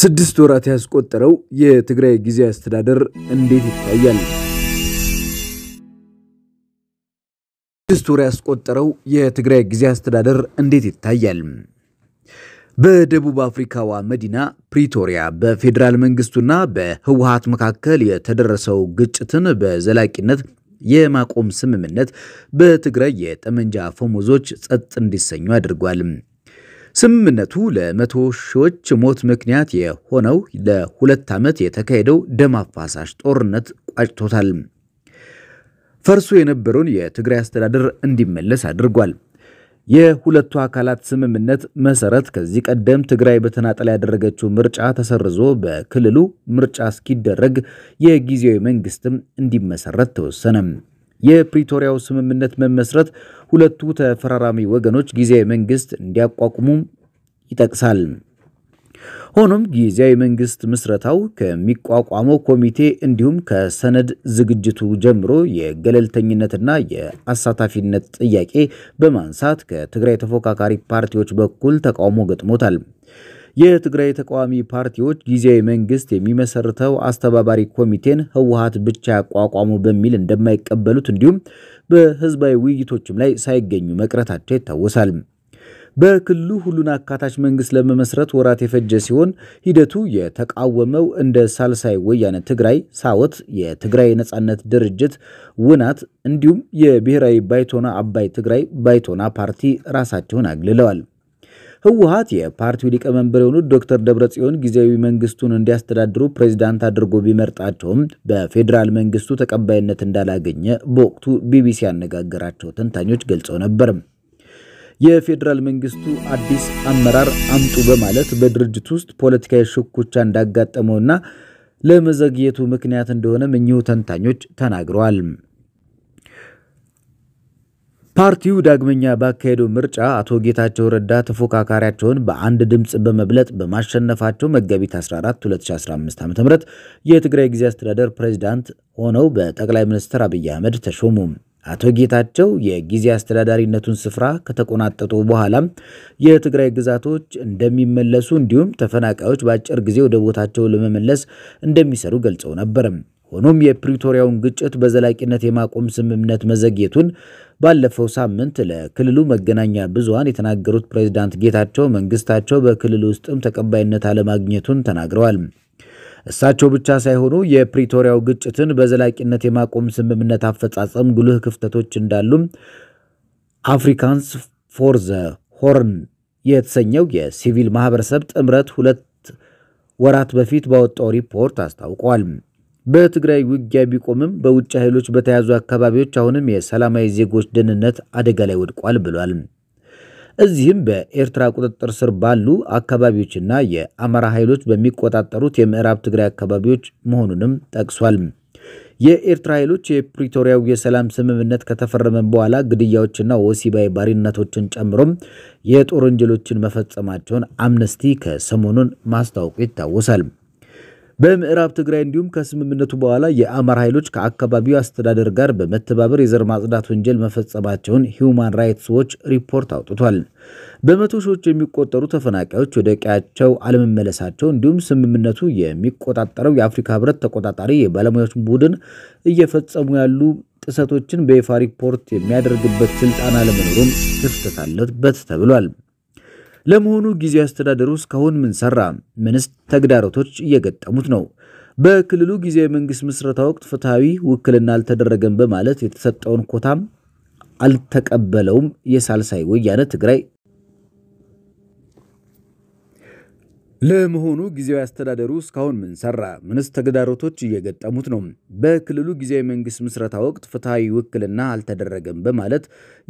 ስድስት ወራት ያስቆጠረው የትግራይ ጊዜ አስተዳደር እንዴት ይታያል? ስድስት ወር ያስቆጠረው የትግራይ ጊዜ አስተዳደር እንዴት ይታያል? በደቡብ አፍሪካዋ መዲና ፕሪቶሪያ በፌዴራል መንግስቱና በህወሀት መካከል የተደረሰው ግጭትን በዘላቂነት የማቆም ስምምነት በትግራይ የጠመንጃ ፈሙዞች ጸጥ እንዲሰኙ አድርጓል። ስምምነቱ ለመቶ ሺዎች ሞት ምክንያት የሆነው ለሁለት ዓመት የተካሄደው ደም አፋሳሽ ጦርነት ቋጭቶታል። ፈርሶ የነበረውን የትግራይ አስተዳደር እንዲመለስ አድርጓል። የሁለቱ አካላት ስምምነት መሰረት ከዚህ ቀደም ትግራይ በተናጠል ያደረገችው ምርጫ ተሰርዞ በክልሉ ምርጫ እስኪደረግ የጊዜያዊ መንግስትም እንዲመሰረት ተወሰነ። የፕሪቶሪያው ስምምነት መመስረት ሁለቱ ተፈራራሚ ወገኖች ጊዜያዊ መንግስት እንዲያቋቁሙ ይጠቅሳል። ሆኖም ጊዜያዊ መንግስት ምስረታው ከሚቋቋመው ኮሚቴ እንዲሁም ከሰነድ ዝግጅቱ ጀምሮ የገለልተኝነትና የአሳታፊነት ጥያቄ በማንሳት ከትግራይ ተፎካካሪ ፓርቲዎች በኩል ተቃውሞ ገጥሞታል። የትግራይ ተቃዋሚ ፓርቲዎች ጊዜያዊ መንግስት የሚመሰርተው አስተባባሪ ኮሚቴን ህወሀት ብቻ ያቋቋሙ በሚል እንደማይቀበሉት እንዲሁም በህዝባዊ ውይይቶችም ላይ ሳይገኙ መቅረታቸው ይታወሳል። በክልሉ ሁሉን አካታች መንግስት ለመመስረት ወራት የፈጀ ሲሆን ሂደቱ የተቃወመው እንደ ሳልሳይ ወያነ ትግራይ ሳወት፣ የትግራይ ነጻነት ድርጅት ውናት እንዲሁም የብሔራዊ ባይቶና አባይ ትግራይ ባይቶና ፓርቲ ራሳቸውን አግልለዋል። ህወሀት የፓርቲው ሊቀመንበር የሆኑት ዶክተር ደብረጽዮን ጊዜያዊ መንግስቱን እንዲያስተዳድሩ ፕሬዚዳንት አድርጎ ቢመርጣቸውም በፌዴራል መንግስቱ ተቀባይነት እንዳላገኘ በወቅቱ ቢቢሲ ያነጋገራቸው ተንታኞች ገልጸው ነበር። የፌዴራል መንግስቱ አዲስ አመራር አምጡ በማለት በድርጅት ውስጥ ፖለቲካዊ ሽኩቻ እንዳጋጠመውና ለመዘግየቱ ምክንያት እንደሆነም እኚሁ ተንታኞች ተናግረዋል። ፓርቲው ዳግመኛ ባካሄደው ምርጫ አቶ ጌታቸው ረዳ ተፎካካሪያቸውን በአንድ ድምፅ በመብለጥ በማሸነፋቸው መጋቢት 14 2015 ዓ.ም የትግራይ ጊዜ አስተዳደር ፕሬዚዳንት ሆነው በጠቅላይ ሚኒስትር አብይ አህመድ ተሾሙ። አቶ ጌታቸው የጊዜ አስተዳዳሪነቱን ስፍራ ከተቆናጠጡ በኋላ የትግራይ ግዛቶች እንደሚመለሱ እንዲሁም ተፈናቃዮች በአጭር ጊዜ ወደ ቦታቸው ለመመለስ እንደሚሰሩ ገልጸው ነበር። ሆኖም የፕሪቶሪያውን ግጭት በዘላቂነት የማቆም ስምምነት መዘግየቱን ባለፈው ሳምንት ለክልሉ መገናኛ ብዙሃን የተናገሩት ፕሬዝዳንት ጌታቸው መንግስታቸው በክልሉ ውስጥም ተቀባይነት አለማግኘቱን ተናግረዋል። እሳቸው ብቻ ሳይሆኑ የፕሪቶሪያው ግጭትን በዘላቂነት የማቆም ስምምነት አፈጻጸም ጉልህ ክፍተቶች እንዳሉም አፍሪካንስ ፎር ዘ ሆርን የተሰኘው የሲቪል ማህበረሰብ ጥምረት ሁለት ወራት በፊት ባወጣው ሪፖርት አስታውቋል። በትግራይ ውጊያ ቢቆምም በውጭ ኃይሎች በተያዙ አካባቢዎች አሁንም የሰላማዊ ዜጎች ደህንነት አደጋ ላይ ወድቋል ብሏል። እዚህም በኤርትራ ቁጥጥር ስር ባሉ አካባቢዎችና የአማራ ኃይሎች በሚቆጣጠሩት የምዕራብ ትግራይ አካባቢዎች መሆኑንም ጠቅሷል። የኤርትራ ኃይሎች የፕሪቶሪያው የሰላም ስምምነት ከተፈረመ በኋላ ግድያዎችና ወሲባዊ ባሪነቶችን ጨምሮም የጦር ወንጀሎችን መፈጸማቸውን አምነስቲ ከሰሞኑን ማስታወቁ ይታወሳል። በምዕራብ ትግራይ እንዲሁም ከስምምነቱ በኋላ የአማራ ኃይሎች ከአካባቢው አስተዳደር ጋር በመተባበር የዘር ማጽዳት ወንጀል መፈጸማቸውን ሂውማን ራይትስ ዎች ሪፖርት አውጥቷል። በመቶ ሺዎች የሚቆጠሩ ተፈናቃዮች ወደ ቀያቸው አለመመለሳቸው እንዲሁም ስምምነቱ የሚቆጣጠረው የአፍሪካ ህብረት ተቆጣጣሪ የባለሙያዎች ቡድን እየፈጸሙ ያሉ ጥሰቶችን በይፋ ሪፖርት የሚያደርግበት ስልጣን አለመኖሩም ክፍተት አለበት ተብሏል። ለመሆኑ ጊዜ አስተዳደሩ እስካሁን ምን ሰራ? ምንስ ተግዳሮቶች እየገጠሙት ነው? በክልሉ ጊዜ መንግስት ምስረታ ወቅት ፍትሐዊ ውክልና አልተደረገም በማለት የተሰጠውን ኮታም አልተቀበለውም የሳልሳይ ወያነ ትግራይ ለመሆኑ ጊዜያዊ አስተዳደሩ እስካሁን ምን ሰራ? ምንስ ተግዳሮቶች እየገጠሙት ነው? በክልሉ ጊዜያዊ መንግስት ምስረታ ወቅት ፍትሐዊ ውክልና አልተደረገም በማለት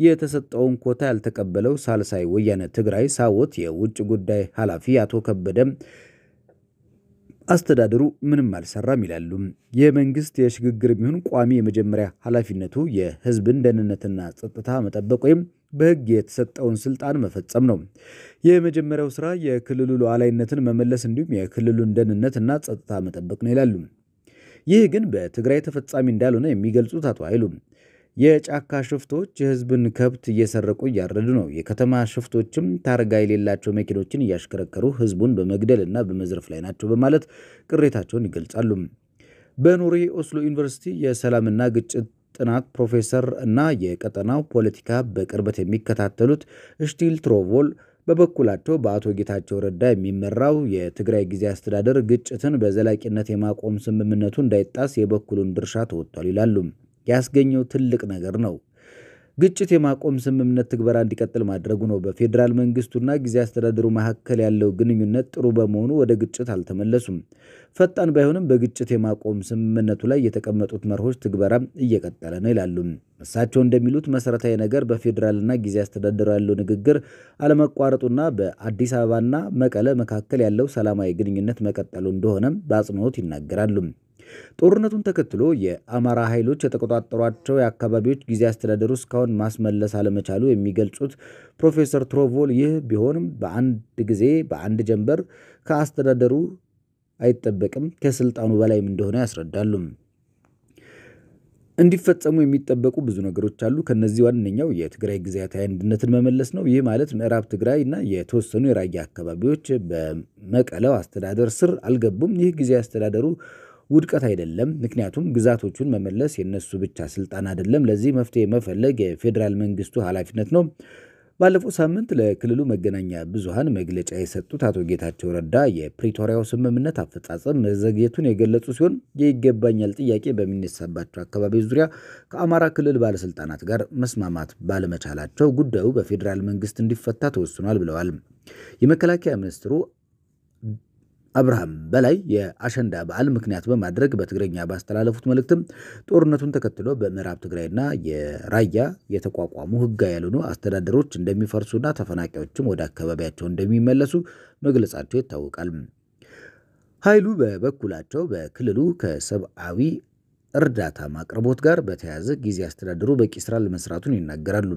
የተሰጠውን ኮታ ያልተቀበለው ሳልሳይ ወያነ ትግራይ ሳወት የውጭ ጉዳይ ኃላፊ አቶ ከበደ አስተዳደሩ ምንም አልሰራም ይላሉ። የመንግስት የሽግግር የሚሆን ቋሚ የመጀመሪያ ኃላፊነቱ የህዝብን ደህንነትና ጸጥታ መጠበቅ ወይም በሕግ የተሰጠውን ስልጣን መፈጸም ነው። የመጀመሪያው ስራ የክልሉ ሉዓላዊነትን መመለስ እንዲሁም የክልሉን ደህንነት እና ጸጥታ መጠበቅ ነው ይላሉ። ይህ ግን በትግራይ ተፈጻሚ እንዳልሆነ የሚገልጹት አቶ ኃይሉም የጫካ ሽፍቶች የህዝብን ከብት እየሰረቁ እያረዱ ነው። የከተማ ሽፍቶችም ታርጋ የሌላቸው መኪኖችን እያሽከረከሩ ህዝቡን በመግደል እና በመዝረፍ ላይ ናቸው በማለት ቅሬታቸውን ይገልጻሉ። በኖርዌይ ኦስሎ ዩኒቨርሲቲ የሰላምና ግጭት ጥናት ፕሮፌሰር እና የቀጠናው ፖለቲካ በቅርበት የሚከታተሉት ሽቲል ትሮቮል በበኩላቸው በአቶ ጌታቸው ረዳ የሚመራው የትግራይ ጊዜ አስተዳደር ግጭትን በዘላቂነት የማቆም ስምምነቱ እንዳይጣስ የበኩሉን ድርሻ ተወጥቷል ይላሉ። ያስገኘው ትልቅ ነገር ነው። ግጭት የማቆም ስምምነት ትግበራ እንዲቀጥል ማድረጉ ነው። በፌዴራል መንግስቱና ጊዜ አስተዳደሩ መካከል ያለው ግንኙነት ጥሩ በመሆኑ ወደ ግጭት አልተመለሱም። ፈጣን ባይሆንም በግጭት የማቆም ስምምነቱ ላይ የተቀመጡት መርሆች ትግበራ እየቀጠለ ነው ይላሉ። እሳቸው እንደሚሉት መሰረታዊ ነገር በፌዴራልና ጊዜ አስተዳደሩ ያለው ንግግር አለመቋረጡና በአዲስ አበባና መቀለ መካከል ያለው ሰላማዊ ግንኙነት መቀጠሉ እንደሆነም በአጽንኦት ይናገራሉ። ጦርነቱን ተከትሎ የአማራ ኃይሎች የተቆጣጠሯቸው የአካባቢዎች ጊዜ አስተዳደሩ እስካሁን ማስመለስ አለመቻሉ የሚገልጹት ፕሮፌሰር ትሮቮል ይህ ቢሆንም በአንድ ጊዜ በአንድ ጀንበር ከአስተዳደሩ አይጠበቅም፣ ከስልጣኑ በላይም እንደሆነ ያስረዳሉ። እንዲፈጸሙ የሚጠበቁ ብዙ ነገሮች አሉ። ከነዚህ ዋነኛው የትግራይ ጊዜያዊ አንድነትን መመለስ ነው። ይህ ማለት ምዕራብ ትግራይ እና የተወሰኑ የራያ አካባቢዎች በመቀለው አስተዳደር ስር አልገቡም። ይህ ጊዜያዊ አስተዳደሩ ውድቀት አይደለም። ምክንያቱም ግዛቶቹን መመለስ የነሱ ብቻ ስልጣን አይደለም። ለዚህ መፍትሄ መፈለግ የፌዴራል መንግስቱ ኃላፊነት ነው። ባለፈው ሳምንት ለክልሉ መገናኛ ብዙሃን መግለጫ የሰጡት አቶ ጌታቸው ረዳ የፕሪቶሪያው ስምምነት አፈጻጸም መዘግየቱን የገለጹ ሲሆን የይገባኛል ጥያቄ በሚነሳባቸው አካባቢ ዙሪያ ከአማራ ክልል ባለስልጣናት ጋር መስማማት ባለመቻላቸው ጉዳዩ በፌዴራል መንግስት እንዲፈታ ተወስኗል ብለዋል። የመከላከያ ሚኒስትሩ አብርሃም በላይ የአሸንዳ በዓል ምክንያት በማድረግ በትግረኛ ባስተላለፉት መልእክትም ጦርነቱን ተከትሎ በምዕራብ ትግራይና የራያ የተቋቋሙ ህጋ ያልሆኑ አስተዳደሮች እንደሚፈርሱና ተፈናቃዮችም ወደ አካባቢያቸው እንደሚመለሱ መግለጻቸው ይታወቃል። ኃይሉ በበኩላቸው በክልሉ ከሰብአዊ እርዳታ ማቅርቦት ጋር በተያያዘ ጊዜ አስተዳደሩ በቂ ስራ ለመስራቱን ይናገራሉ።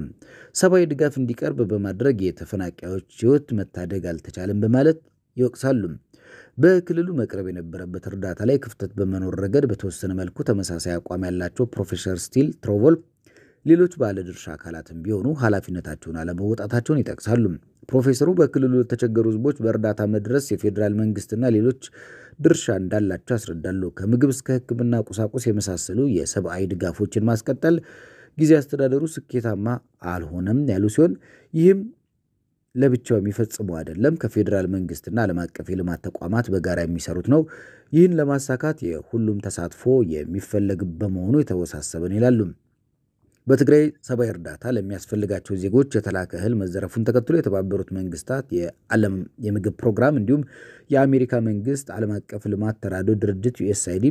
ሰብአዊ ድጋፍ እንዲቀርብ በማድረግ የተፈናቃዮች ህይወት መታደግ አልተቻለም በማለት ይወቅሳሉ። በክልሉ መቅረብ የነበረበት እርዳታ ላይ ክፍተት በመኖር ረገድ በተወሰነ መልኩ ተመሳሳይ አቋም ያላቸው ፕሮፌሰር ስቲል ትሮቮል ሌሎች ባለድርሻ አካላትም ቢሆኑ ኃላፊነታቸውን አለመወጣታቸውን ይጠቅሳሉ። ፕሮፌሰሩ በክልሉ ለተቸገሩ ህዝቦች በእርዳታ መድረስ የፌዴራል መንግስትና ሌሎች ድርሻ እንዳላቸው ያስረዳሉ። ከምግብ እስከ ሕክምና ቁሳቁስ የመሳሰሉ የሰብአዊ ድጋፎችን ማስቀጠል ጊዜ አስተዳደሩ ስኬታማ አልሆነም ያሉ ሲሆን ይህም ለብቻው የሚፈጽመው አይደለም። ከፌዴራል መንግስትና ዓለም አቀፍ የልማት ተቋማት በጋራ የሚሰሩት ነው። ይህን ለማሳካት የሁሉም ተሳትፎ የሚፈለግ በመሆኑ የተወሳሰበን ይላሉ። በትግራይ ሰብአዊ እርዳታ ለሚያስፈልጋቸው ዜጎች የተላከ እህል መዘረፉን ተከትሎ የተባበሩት መንግስታት የዓለም የምግብ ፕሮግራም እንዲሁም የአሜሪካ መንግስት ዓለም አቀፍ ልማት ተራድኦ ድርጅት ዩኤስአይዲ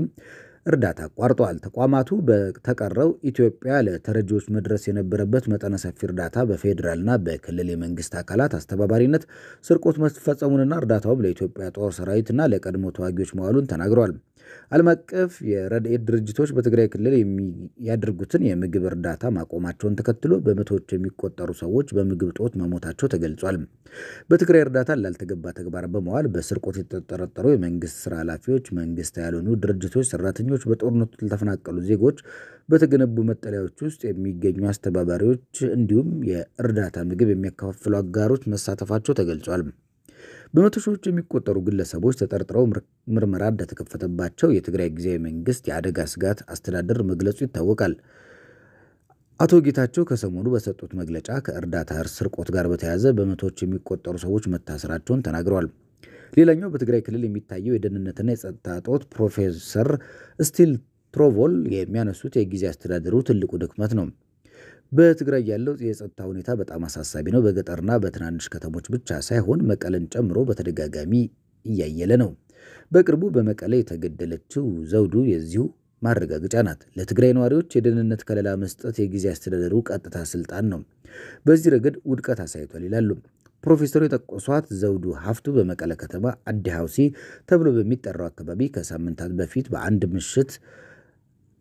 እርዳታ አቋርጧል። ተቋማቱ በተቀረው ኢትዮጵያ ለተረጂዎች መድረስ የነበረበት መጠነ ሰፊ እርዳታ በፌዴራልና በክልል የመንግስት አካላት አስተባባሪነት ስርቆት መፈጸሙንና እርዳታውም ለኢትዮጵያ ጦር ሰራዊትና ለቀድሞ ተዋጊዎች መዋሉን ተናግረዋል። ዓለም አቀፍ የረድኤት ድርጅቶች በትግራይ ክልል የሚያደርጉትን የምግብ እርዳታ ማቆማቸውን ተከትሎ በመቶዎች የሚቆጠሩ ሰዎች በምግብ ጦት መሞታቸው ተገልጿል። በትግራይ እርዳታ ላልተገባ ተግባር በመዋል በስርቆት የተጠረጠሩ የመንግስት ስራ ኃላፊዎች፣ መንግስት ያልሆኑ ድርጅቶች ሰራተኞች ሌሎች በጦርነቱ ለተፈናቀሉ ዜጎች በተገነቡ መጠለያዎች ውስጥ የሚገኙ አስተባባሪዎች እንዲሁም የእርዳታ ምግብ የሚያከፋፍሉ አጋሮች መሳተፋቸው ተገልጿል። በመቶ ሺዎች የሚቆጠሩ ግለሰቦች ተጠርጥረው ምርመራ እንደተከፈተባቸው የትግራይ ጊዜያዊ መንግስት የአደጋ ስጋት አስተዳደር መግለጹ ይታወቃል። አቶ ጌታቸው ከሰሞኑ በሰጡት መግለጫ ከእርዳታ ስርቆት ጋር በተያያዘ በመቶዎች የሚቆጠሩ ሰዎች መታሰራቸውን ተናግረዋል። ሌላኛው በትግራይ ክልል የሚታየው የደህንነትና የጸጥታ እጦት ፕሮፌሰር ስቲል ትሮቮል የሚያነሱት የጊዜ አስተዳደሩ ትልቁ ድክመት ነው። በትግራይ ያለው የጸጥታ ሁኔታ በጣም አሳሳቢ ነው። በገጠርና በትናንሽ ከተሞች ብቻ ሳይሆን መቀለን ጨምሮ በተደጋጋሚ እያየለ ነው። በቅርቡ በመቀለ የተገደለችው ዘውዱ የዚሁ ማረጋገጫ ናት። ለትግራይ ነዋሪዎች የደህንነት ከለላ መስጠት የጊዜ አስተዳደሩ ቀጥታ ስልጣን ነው። በዚህ ረገድ ውድቀት አሳይቷል ይላሉ ፕሮፌሰሩ የጠቀሷት ዘውዱ ሀፍቱ በመቀለ ከተማ አዲ ሐውሲ ተብሎ በሚጠራው አካባቢ ከሳምንታት በፊት በአንድ ምሽት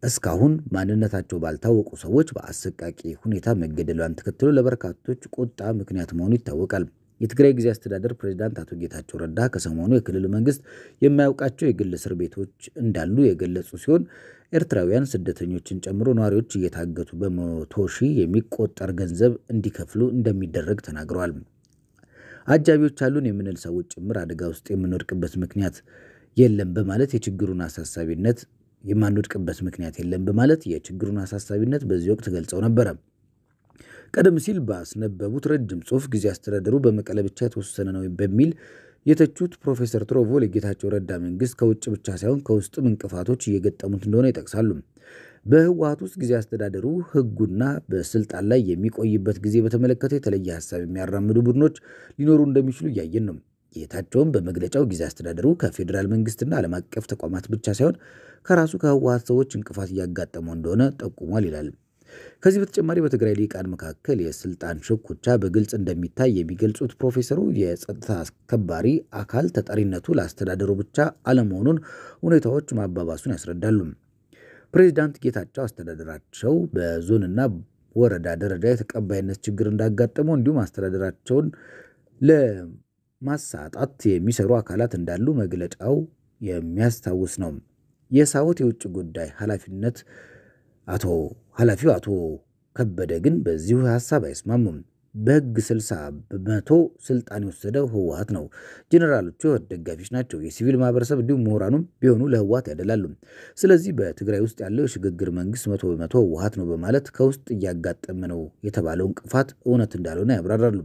እስካሁን ማንነታቸው ባልታወቁ ሰዎች በአሰቃቂ ሁኔታ መገደሏን ተከትሎ ለበርካቶች ቁጣ ምክንያት መሆኑ ይታወቃል። የትግራይ ጊዜ አስተዳደር ፕሬዚዳንት አቶ ጌታቸው ረዳ ከሰሞኑ የክልሉ መንግስት የማያውቃቸው የግል እስር ቤቶች እንዳሉ የገለጹ ሲሆን ኤርትራውያን ስደተኞችን ጨምሮ ነዋሪዎች እየታገቱ በመቶ ሺህ የሚቆጠር ገንዘብ እንዲከፍሉ እንደሚደረግ ተናግረዋል። አጃቢዎች አሉን የምንል ሰዎች ጭምር አደጋ ውስጥ የምንወድቅበት ምክንያት የለም በማለት የችግሩን አሳሳቢነት የማንወድቅበት ምክንያት የለም በማለት የችግሩን አሳሳቢነት በዚህ ወቅት ገልጸው ነበረ። ቀደም ሲል ባስነበቡት ረጅም ጽሑፍ ጊዜ አስተዳደሩ በመቀለ ብቻ የተወሰነ ነው በሚል የተቹት ፕሮፌሰር ትሮቮል የጌታቸው ረዳ መንግስት ከውጭ ብቻ ሳይሆን ከውስጥም እንቅፋቶች እየገጠሙት እንደሆነ ይጠቅሳሉ። በህወሀት ውስጥ ጊዜ አስተዳደሩ ህጉና በስልጣን ላይ የሚቆይበት ጊዜ በተመለከተ የተለየ ሀሳብ የሚያራምዱ ቡድኖች ሊኖሩ እንደሚችሉ እያየን ነው። ጌታቸውም በመግለጫው ጊዜ አስተዳደሩ ከፌዴራል መንግስትና ዓለም አቀፍ ተቋማት ብቻ ሳይሆን ከራሱ ከህወሀት ሰዎች እንቅፋት እያጋጠመው እንደሆነ ጠቁሟል ይላል። ከዚህ በተጨማሪ በትግራይ ሊቃን መካከል የስልጣን ሽኩቻ በግልጽ እንደሚታይ የሚገልጹት ፕሮፌሰሩ የጸጥታ አስከባሪ አካል ተጠሪነቱ ለአስተዳደሩ ብቻ አለመሆኑን ሁኔታዎች ማባባሱን ያስረዳሉ። ፕሬዚዳንት ጌታቸው አስተዳደራቸው በዞንና ወረዳ ደረጃ የተቀባይነት ችግር እንዳጋጠመው እንዲሁም አስተዳደራቸውን ለማሳጣት የሚሰሩ አካላት እንዳሉ መግለጫው የሚያስታውስ ነው። የሳወት የውጭ ጉዳይ ኃላፊነት አቶ ኃላፊው አቶ ከበደ ግን በዚሁ ሀሳብ አይስማሙም። በህግ 60 በመቶ ስልጣን የወሰደው ህወሓት ነው። ጀኔራሎቹ የህወሓት ደጋፊዎች ናቸው። የሲቪል ማህበረሰብ እንዲሁም ምሁራኑም ቢሆኑ ለህወሓት ያደላሉ። ስለዚህ በትግራይ ውስጥ ያለው የሽግግር መንግስት መቶ በመቶ ህወሓት ነው በማለት ከውስጥ እያጋጠመ ነው የተባለው እንቅፋት እውነት እንዳልሆነ ያብራራሉ።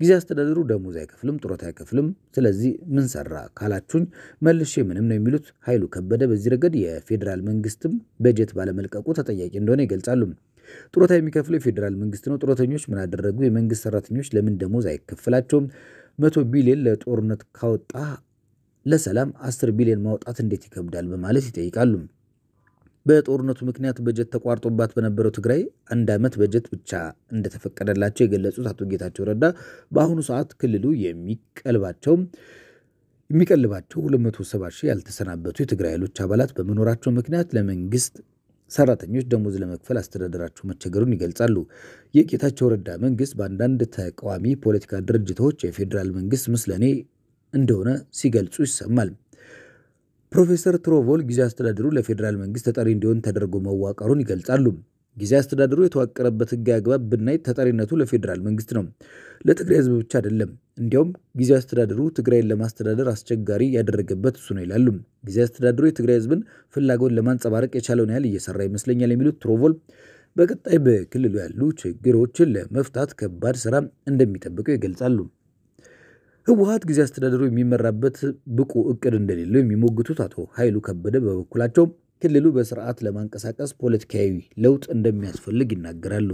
ጊዜ አስተዳደሩ ደሞዝ አይከፍልም፣ ጡረታ አይከፍልም። ስለዚህ ምን ሰራ ካላችሁኝ መልሼ ምንም ነው የሚሉት ኃይሉ ከበደ። በዚህ ረገድ የፌዴራል መንግስትም በጀት ባለመልቀቁ ተጠያቂ እንደሆነ ይገልጻሉ። ጡረታ የሚከፍለው የፌዴራል መንግስት ነው። ጡረተኞች ምን አደረጉ? የመንግስት ሰራተኞች ለምን ደሞዝ አይከፈላቸውም? መቶ ቢሊዮን ለጦርነት ካወጣ ለሰላም አስር ቢሊዮን ማውጣት እንዴት ይከብዳል? በማለት ይጠይቃሉ። በጦርነቱ ምክንያት በጀት ተቋርጦባት በነበረው ትግራይ አንድ ዓመት በጀት ብቻ እንደተፈቀደላቸው የገለጹት አቶ ጌታቸው ረዳ በአሁኑ ሰዓት ክልሉ የሚቀልባቸው የሚቀልባቸው 270 ሺህ ያልተሰናበቱ የትግራይ ኃይሎች አባላት በመኖራቸው ምክንያት ለመንግስት ሰራተኞች ደሞዝ ለመክፈል አስተዳደራቸው መቸገሩን ይገልጻሉ። የጌታቸው ረዳ መንግስት በአንዳንድ ተቃዋሚ ፖለቲካ ድርጅቶች የፌዴራል መንግስት ምስለኔ እንደሆነ ሲገልጹ ይሰማል። ፕሮፌሰር ትሮቮል ጊዜ አስተዳደሩ ለፌዴራል መንግስት ተጠሪ እንዲሆን ተደርጎ መዋቀሩን ይገልጻሉ። ጊዜ አስተዳደሩ የተዋቀረበት ሕግ አግባብ ብናይ ተጠሪነቱ ለፌዴራል መንግስት ነው፣ ለትግራይ ህዝብ ብቻ አይደለም። እንዲያውም ጊዜ አስተዳደሩ ትግራይን ለማስተዳደር አስቸጋሪ ያደረገበት እሱ ነው ይላሉ። ጊዜ አስተዳደሩ የትግራይ ህዝብን ፍላጎት ለማንጸባረቅ የቻለውን ያህል እየሰራ ይመስለኛል የሚሉት ትሮቮል በቀጣይ በክልሉ ያሉ ችግሮችን ለመፍታት ከባድ ስራ እንደሚጠብቀው ይገልጻሉ። ህወሀት ጊዜ አስተዳደሩ የሚመራበት ብቁ እቅድ እንደሌለው የሚሞግቱት አቶ ኃይሉ ከበደ በበኩላቸው ክልሉ በስርዓት ለማንቀሳቀስ ፖለቲካዊ ለውጥ እንደሚያስፈልግ ይናገራሉ።